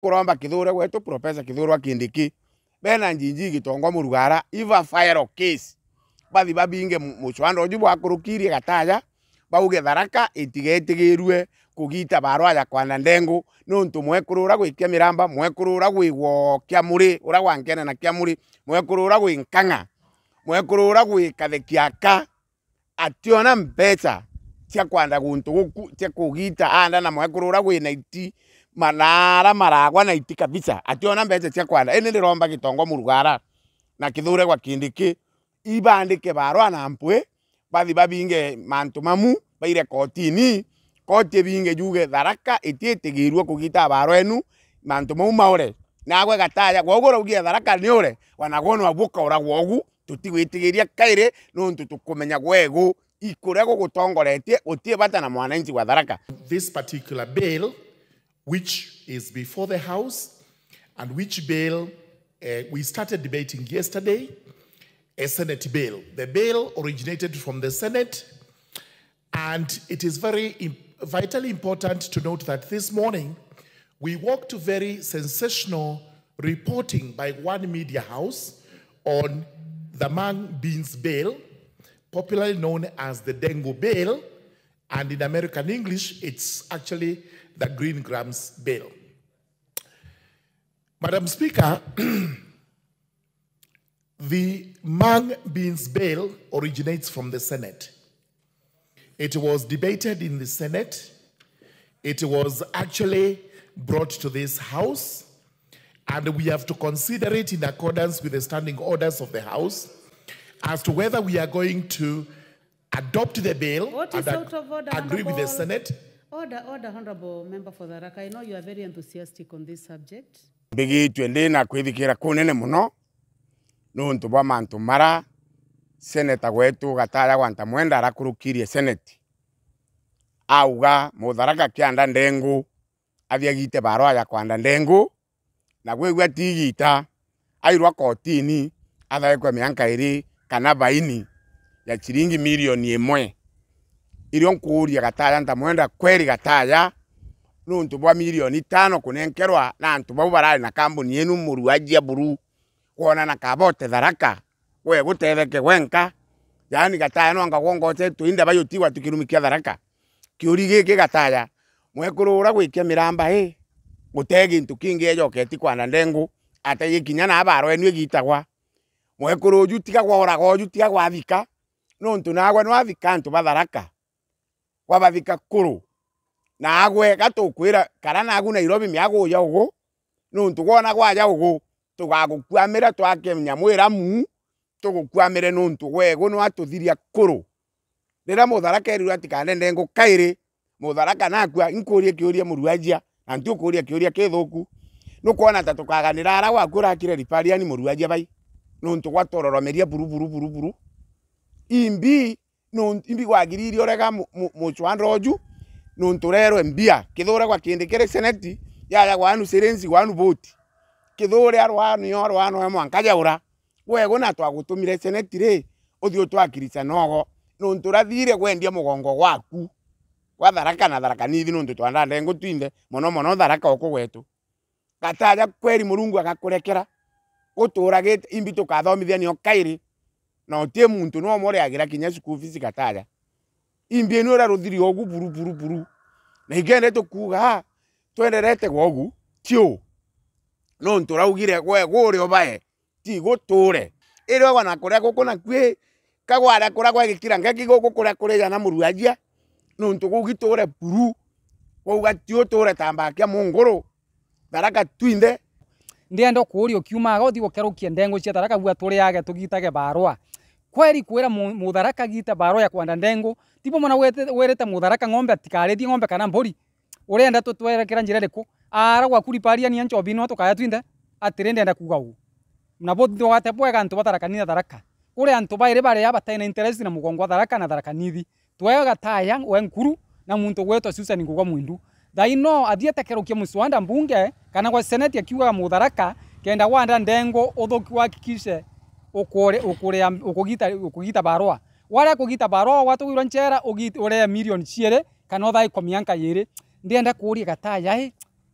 kuromba kithure gwetu profesa kithure akindiki bena njinji gitongwa murugara iva fire case bathi babinge muchwando ju bwakurukirie gataya bauge tharaka itigetigirwe kugita barwaya kwana ndengu nuntu mwekurura gwikia miramba mwekurura gwigwo kia muri ura wankene na kia muri mwekurura gwinkang'a mwekurura gwikathekia ka ationa mbeca cia kwanda guntu guku cia kugita anda na mwekurura gwinaiti manara maragwa na itika bica ationa mbeca cia kwanda ini romba gitongo murugara na kithure gwa kindiki ibandike barwa na mpwe bathi babinge mantu mamu baire kotini koti binge juge tharaka ititigirwe kugita barwa enu mantu mamu maure na agwe gataya gwogora ugia tharaka ni ure wanagwono abuka uragwo ogu tutigwitigiria kaire nontu tukumenya gwegu ikurego gutongoretie gutie bata na mwananchi wa tharaka this particular bill which is before the House and which bill uh, eh, we started debating yesterday, a Senate bill. The bill originated from the Senate, and it is very vitally important to note that this morning we woke to very sensational reporting by one media house on the Mang Beans bill, popularly known as the Dengue bill, and in American English, it's actually the Green Grams Bill. Madam Speaker, the Mang Beans Bill originates from the Senate. It was debated in the Senate. It was actually brought to this House. And we have to consider it in accordance with the standing orders of the House as to whether we are going to adopt the bill what is out of order, agree with the Senate. Order, order, Honorable Member for Tharaka. I know you are very enthusiastic on this subject. Mbigi twende na kwithikira kunene muno nuntu bwa mantu mara seneta gwetu gataya gwanta mwenda arakurukirie seneti auga mutharaka kianda ndengu athiagite baro aya kwanda ndengu na gwigua tigita airwa kotini athaekwe mianka iri kana baini ya ciringi milioni emwe imwe irio nkuuria gataya ndamwenda kweri gataya nuntu bwa milioni tano kunenkerwa na antu bau barari na kambuni yenu muruajia buru kuona na kabote tharaka we gutetheke wenka yani gataya nwanga tetu inda bayo tiwa tukirumikia tharaka kiuri giki gataya ura gwikia miramba he gutee gintu kingi ejoketi kwana ndengu ata gikinya na abaro enu igitagwa mwekuruju tiga gworagoju kwa gwathika nontu nagwe nwavika antu batharaka wabavika kuru nagwe gatukwira kana nagu nairobi miaguya ugu nontu gwona gwaya ugu tugagukwamira twakemenya mwiramu tugukwamire nontu gwegu nwatuthiria kuru rira mutharaka erirwe atikanende ngukairi mutharaka nakua inkuria kiuria muruajia na ntiu kuria kiuria kithuku nukwona ta tukaganira ara waku urakire ripariani muruajia bai nontu gwatororomeria buru buru buru buru imbi no imbi gwagiririe orega muchwanroju nontorero mbia kithure gwa kindi kiri seneti ya yaya gwanu sirensi gwanu voti kithure arwanu yo arwanu emwe we wego na twagutumire seneti ri uthi utwakirica nogo nontu rathire gwendia mugongo wa gwatharaka na tharaka nithi nontu twandande ngutwinde mono mono tharaka uku gwetu gataja kweri murungu agakurekera guturagite imbi tukathomithia nio kairi na otie muntu no agira kinya suku fisika gataya imbie ni ra ruthiri ogu buru buru buru na igende tukuga ah, twenderete gogu tio no ntura ugire gwe gure obae ti guture ire ogwa na kuria guku na kwi ra kuria gwa gikira nge ngeki guku kuria ya na muruajia no ntu ntugugiture buru tio ti tamba tambakia munguru tharaka twinde ndiendo kuuria ukiumaga uthi gukerukia ndengo cia tharaka gua turiage tugitage barwa kweri kwira mutharaka gita baro ya kwanda ndengo tipo mwana werete mutharaka ng'ombe atikarĩtie ng'ombe kana mburi mbũri ũrenda tũtwerekera twera kira njira kuripariania ara no kuri twinde atĩrĩ ancho bino to kaya twinda atirende antũ kugau na bodi tharaka kũrĩ antũ baĩrĩ barĩa bataina interest na mugongo tharaka na tharakanithi twega gataya we nkuru na muntu susa ni kugwa Mwindu dai no kero kerukia muswanda mbunge kana kwa seneti akiwa mutharaka kenda wanda ndengo uthuki wakikishe ukugita barua waria kugita barua watugirwa nchera urea million ciere kana uthai komianka yiri ndienda kuria gataya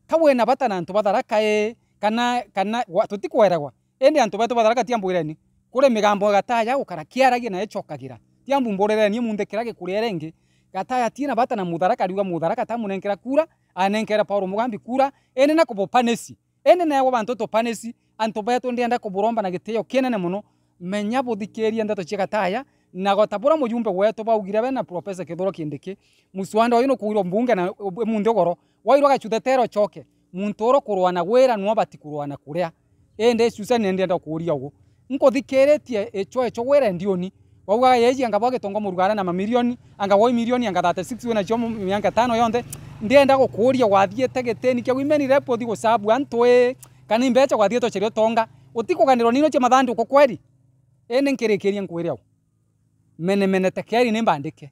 kawena bata na antu batharaka ii kana kana tutikweragwa indi antu betu batharaka tiambwireni kuri migambo gataya ukara kiaragia na echokagira tiambumburireni mundikira gikuria ingi gataya tina bata na mutharaka riuga mutharaka tamunenkera kura anenkera paulo mugambi kura ene na kubupanesi ene nawe bantu tupanesi antu baya tundienda kuburomba na gitio kinene muno menya buthikiria ndeto taya na gotabura mujumbe wetu baugira bena profesa kithoro kindiki muswanda uyu nukuirwo mbunge na mundu goro wairo gachutetero choke muntu oro kurwana gwira nuo batikurwana kuria ende susa nende enda kuria nko nkuthikiritie echo echo gwira ndioni wauga yeji anga angabwa tongo murugara na mamilioni anga angabwa milioni angathate 6 wena chomo mianga 5 yonde ndienda gukuria gwathiete gitini kia wimenire pothi gucabu antu kani mbecha kana imbecha gwathie tocere utonga utikuganirwo nino cia uko kweri ini nkirikirie nkwire au mene mene tekeri ni mbandike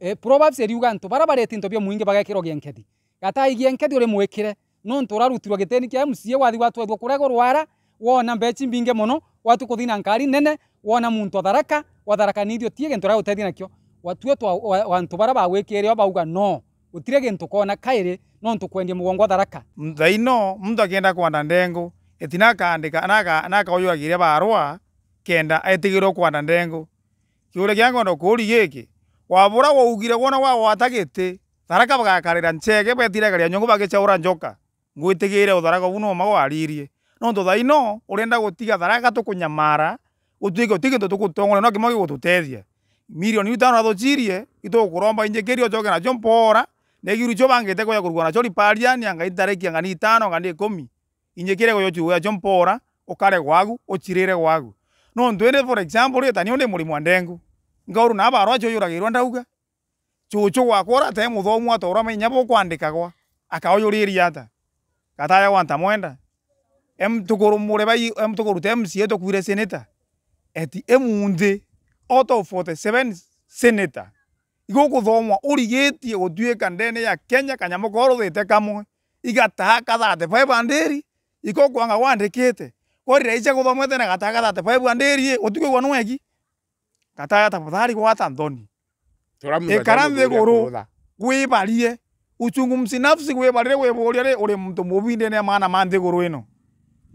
e, proverbs iriuga ntu bara bareti ntu bia muingi bagekirwo gienkethi gatai gienkethi uri mwikire no nto raru urarutirwo gitini kia mucie wathi watwethwo kuria gurwara wona mbechi mbinge mono watu kuthina nkari nene wona muntu atharaka watharakanithio tie gintu uria utethia nakio watuetwa wantu bara bagwikirio bauga no utire gintu kona kairi no ntukwendia mugongo tharaka thaino muntu akienda kwanda ndengu eti nakandika naka nakauywagiria barua kenda etigirwo kwanda ndengu kiuria kia ngondo kuuri giki wabura waugire wona wawata giti tharaka bagakarira ncege betiragaria nyungu bagichaura njoka ngwitigire utharaka buu noma gwaririe nontu thaino urenda gutiga tharaka tukunyamara gutuike uti gintu tukutongore no kimo gigututethia milioni itano nathuchirie itugukuromba inyikirie ujoke nacio mpora negiru cho bangite goya kurwana cho riparia ni anga itareki anga ni itano anga ni ikumi inyekire goyo chuya cho mpora ukare gwagu uchirire gwagu no ndwire for example rita ni ndi murimu wa ndengu ngauru na baro cho yuragirwa ndauga chuchu gwakwa urate muthomu atora menya bukwandikagwa akaoyuriria ata gataya gwanta mwenda emtukurumure bai emtukurute MCA tokwire seneta eti emunthi out of 47 senator igugu thomwa urigitie gutuika ndene ya kenya kanyamu ko ruthite kamwe igataha kathate five andiri iko kwanga wandikite korira ice guthomwa tena gataha kathate five andiri gutukwigua nwegi gataha tafadhali gwata nthoni ikara nthi iguru wibarie uchungu msinafsi wibarire wiburia ri uri muntu mubi ndene ya maana ma nthiguru ino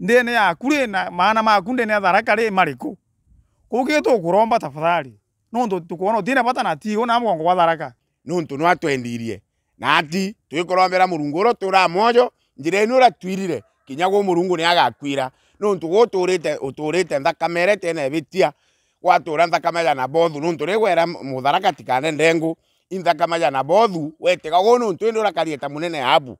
ndene yaku ri na maana maku ndene ya tharaka ri mariku kugitwo kuromba tafadhali nondu tukwona utine bata na ti na mugongo gwatharaka nontu no atwendirie na ati twikorombera murungu uro tura moyo njira ino ratwirire kinya kinyago murungu ni agakwira nontu guturite uturite thakame ira itene bitia gwatura thakame ya na bothu nontu rigwera mutharaka tikane ndengu inthakame ya na bothu wetega go nontu indi urakarie ta munene abu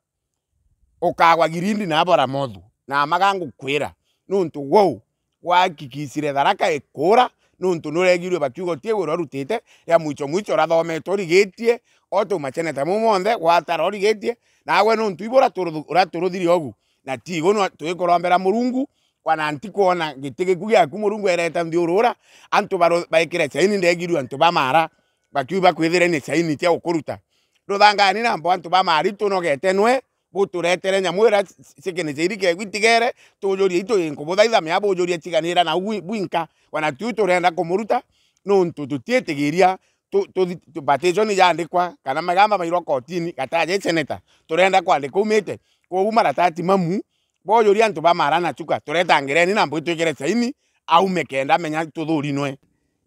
ukagwa girindi na bora mothu na magangu kwira nontu wou wakikisire tharaka ikura nuntu nuregirwe bakiugotie gwirwa rutite ya mwicho mwicho rathomete urigitie otumacenete mumonthe gwatara urigitie nawe nuntu ibura uraturuthire ogu na tigo twikorombera murungu kwana ntikwona giti giku giaku murungu erete nthiurura antu baikire caini ndegirwe antu bamara bakiu bakwithire ni caini cia gukuruta nduthangani na mbo antu bamari tunogete nwe guturetere nyamu ira cikiniciiri ke gwitigere tujurie itwikubuthaithamia bujurie chiganira na bwinka ona tiu turenda kumuruta nuntu tutietigiria petition yandikwa kana magamba mairwa kotini gataja seneta turenda kwandika umite koguo maratati mamu bojuria antu bamarana chuka turetangireni na mbwi saini aume kenda menya tuthurinwe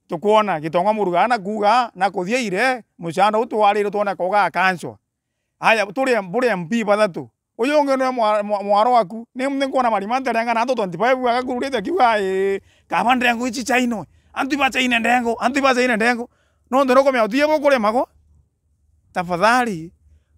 tukwona gitongwa murugaa na kuga na kuthia mucanda utwarire twona koga akancwa aya turia buria mp bathatu uyu ungi ni mwaro waku ni nkuona marima nterenga na ee, antu 25 agakururite akiuga ii kaba ndengo ici chainwe antu ibachaine ndengo antu ibachaine ndengo nontu nukumenya utie gukurimago tafadhali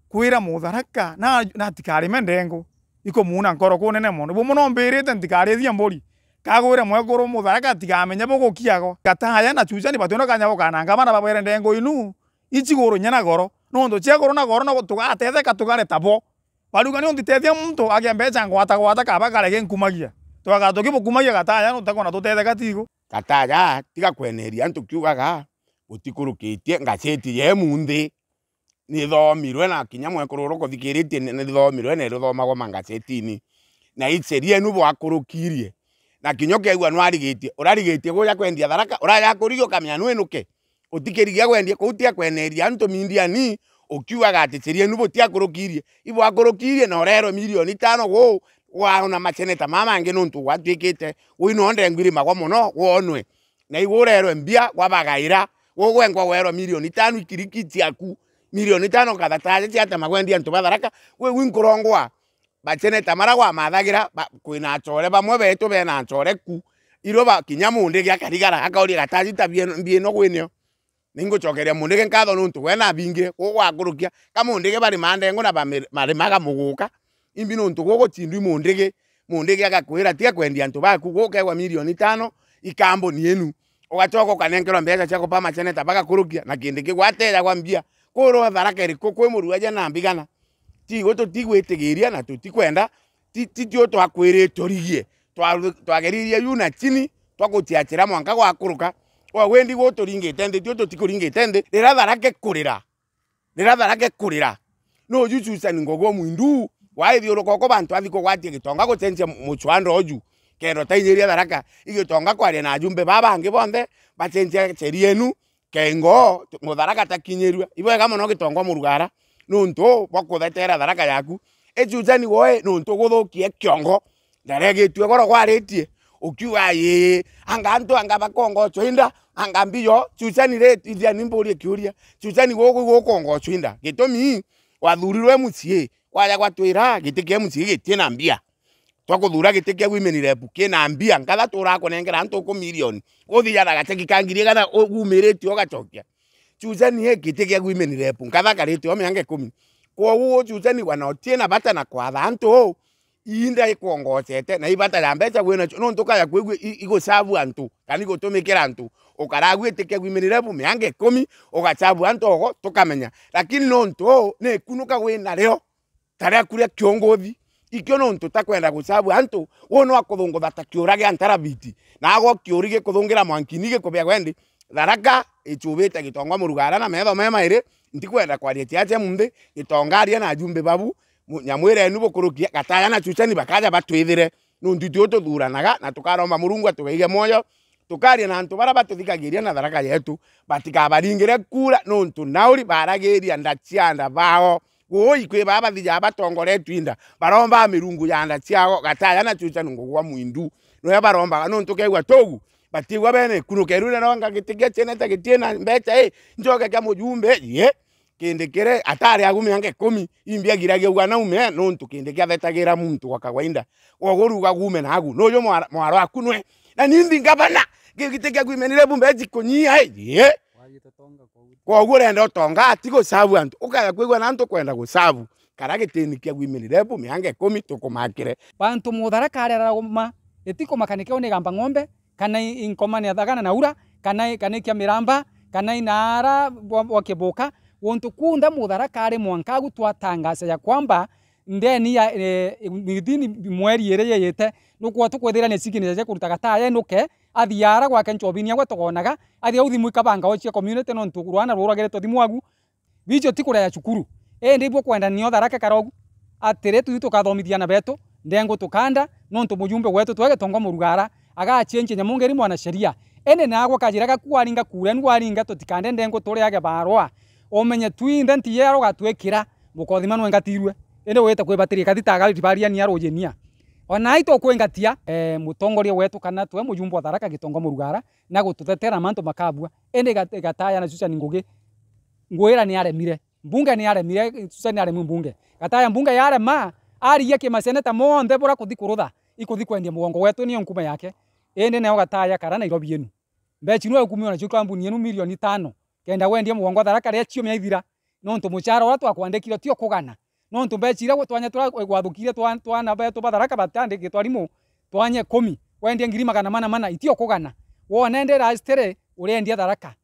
kwira mutharaka na natikarime ndengo ikumuuna nkoro kunene muno bumu no mbirite ntikarithie mburi kagwire mwekuru mutharaka atigamenye bugukiago gataya na chucha ni bationa kanyabo kananga bana babwire ndengo inu ichiguru nyena goro nondu cia korona korona tugatete katugane tabo baruga ni nditethia muntu agia mbeca ngwata gwata kaba karege nkumagia twaga tukimukumagia gataya nutakona tutete gatigo gataya tiga kweneria ntukiugaga gutikurukitie ngaciti ye munthi nithomirwe na kinya mwekururu kuthikiritie nithomirwe na irithomagwo mangacitini na icerie nu bwakurukirie na kinya ukeigua nwarigitie urarigitie guja kwendia tharaka uraya kurigio kamenya nwinuke utikiriria kwendia kuu kweneria antu mindia ni ukiugaga ati ciria nu butiakurukirie ibo akurukirie na urero milioni tano guu waona maceneta mamangi nuntu gwatwikite wino ndengwiri magwa muno wonwe na iwe urerwe mbia gwabagaira gugwengwa werwa milioni tano ikiriki ciaku milioni tano kathataja ciata magwendia antu batharaka gwe winkurongwa baceneta mara gwamathagira kwina achore bamwe betu bena achore ku iro bakinya mundu giakarigara akauria gataji ta mbieno gwinio ningocokeria mundike nkatho nuntu wena binge gugwakurukia kamundike bari mandengo na marimaga muguka imbi nuntu guguchindwi mundike mundike agakwira tiga kwendia antu baku gukewa milioni tano ikamboni yenu ugacoka ukanengerwa mbeca cia kupa macheneta bagakurukia na kindi kigwateja gwa mbia tharaka iriku kwi muruaja na mbigana tigo tutigwitigiria na tutikwenda titio twakwiriturigie twageririe yu chini twaguchiachira mwanka gwakuruka wa wendi gå tå ringä ti tio tå tikå ringä te nde rä ratharake kå rä ra rä ratharake kå rä ra no jucucani ngoguo mwindu waithiå koko bantu athikå gwatie gä tonga gå cenjia må cwanda oju kendo tainä ria tharaka igä tonga kwaria na jumbe babangä bonthe bacenjia ceri enu kengo må tharaka takinyä rua ibwega må no gä tongo må rugara nä ntå bokå thetera tharaka yaku ä cucani woä nä ntå gå thå kie kä ongo ndaregä tue goro gwarä tie ukiwa ye anga antu anga bakongocho inda anga mbiyo chuchani re ilia nimburi kiuria chuchani gogo gokongocho inda gitomi wathurirwe mucie kwaja gwatwira giti kia mucie gitina mbia twakuthura giti kia women kina mbia nkatha turakunengera antu ku million uthiyana gateki ka ngiri kana ugumirite chuchani he giti women rep nkatha karite omeange kumi kwoguo chuchani wana bata na kwatha antu inda ikongocete na ibatara mbeca gwä nacio no ntå kaya kwä guä igå cabu antå kana igå tå mä kä ra antå å karagwä tä ke guimä rä re mĩanga ikå mi å gacabu ogo tå kamenya lakini no ntå å nä kunå ka gwä narä o tarä aku ikio no ntå takwenda gå cabu antå wå no akå thå ngå thata kä å rage antarabiti nago kä å ri gä kå thå ngä ra mwankini gä kå bä tharaka ä cå bä na metho mema maä ndikwenda ntikwenda kwaria tiace må nthä na jumbe babu nyamwire enu bukurukia gatagana chuchani bakaja batwithire nundu itue tuthuranaga na tukaromba murungu atugeige moyo tukaria na antu bara batuthigagiria na tharaka yetu batikabaringire kura nuntu nauri baragiria nda bao gui kwi baba thija batongoretwe inda baromba mirungu ya nda ciago gatagana chuchani ngugwa mwindu noya barombaga nuntu keigua tugu batigwa bene kunukerure no ngagitigia cienete gitiena mbeca i njoke kia mujumbe ye kindi kire atari agumi ange kumi imbiagiragia ugana ume no nuntu kindi giathetagira muntu gwa kawaida oguruga gume na agu no yo mwaro akunwe na nindi ngabana ge gigite giaguimenire bumbe ai ye koguo ndo tonga ati gucabu antu ukaya kwegwa na antu kwenda karage gucabu kara gitini kiaguimenire bume ange kumi tukumakire bantu muthara karera guma one gamba ng'ombe kana inkomania thagana naura kana kana kya miramba kana inara wakibuka wontu kunda mutharakari mwankagu twatangasa ya kwamba ndeni ya ndini e, e, mithini mweri ire yeyite nukwo tukwithira ne sikini ya kuruta gataya nuke athiara gwake nchobi ni agwe tugonaga athi uthi mwika banga ochi community no ntukurwana ruragire to thimu agu bicho tikura ya chukuru e ndibwo kwenda ni otharake karogu atire tu tukathomithia na beto ndengo tukanda no ntumujumbe wetu twage tongo murugara aga chenje nyamungeri mwana sheria ene nagwa kajiraga kuaringa kurenu waringa tutikande ndengo turiage barwa omenye twinde ntiero gatwekira bukothimanwe ngatirwe indi wite kwibatiria gathitaga ribariania rujinia ona aitwo kwingatia e, mutongoria wetu kana twe mujumbu wa tharaka gitongo murugara na gututetera mantu makabua indi gataya na susa Ngugi ngwira ni aremire mbunge ni aremire Susan aremi mbunge gataya mbunge yarema ariya kimaseneta monthe bura kuthi kurutha ikuthi kwendia mugongo wetu ni nkuma yake indi neo gataya kana Nairobi yenu mbechirwe kumio na chukambu nienu milioni tano kenda wendie mugongo thara karia miaithira ithira nontu muchara uria twakwandikire tio kugana nontu mbecire twanya twathukire twana betu batharaka batandiki twarimu twanye kumi wendie ngiri magana mana mana itio kugana wone ndira astire uriendia tharaka